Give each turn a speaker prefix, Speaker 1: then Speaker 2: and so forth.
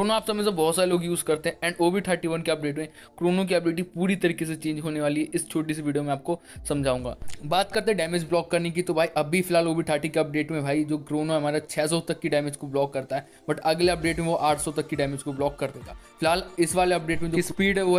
Speaker 1: Chrono आप समझ से बहुत सारे लोग यूज़ करते हैं and O V thirty one के अपडेट में क्रोनो की अपडेट पूरी तरीके से चेंज होने वाली है इस छोटी सी वीडियो में आपको समझाऊंगा बात करते हैं डैमेज ब्लॉक करने की तो भाई अभी फिलहाल ओ थर्टी के अपडेट में भाई जो क्रोनो हमारा छः सौ तक की डैमेज को ब्लॉक करता है बट अगले अपडेट में वो आठ सौ तक की डैमेज को ब्लॉक कर देगा फिलहाल इस वाले अपडेट में जो स्पीड है वो है